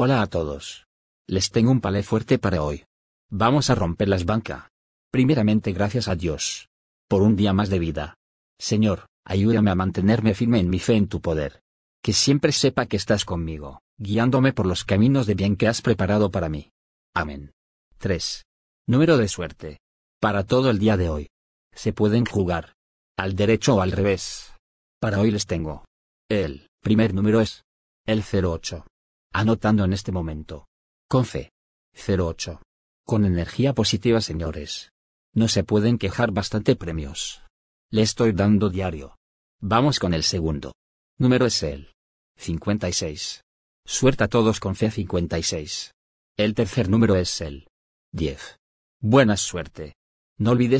Hola a todos. Les tengo un palé fuerte para hoy. Vamos a romper las banca. Primeramente gracias a Dios. Por un día más de vida. Señor, ayúdame a mantenerme firme en mi fe en tu poder. Que siempre sepa que estás conmigo, guiándome por los caminos de bien que has preparado para mí. Amén. 3. Número de suerte. Para todo el día de hoy. Se pueden jugar. Al derecho o al revés. Para hoy les tengo. El primer número es. El 08. Anotando en este momento. Con fe. 08. Con energía positiva, señores. No se pueden quejar bastante premios. Le estoy dando diario. Vamos con el segundo. Número es el 56. Suerte a todos con fe 56. El tercer número es el 10. Buena suerte. No olvides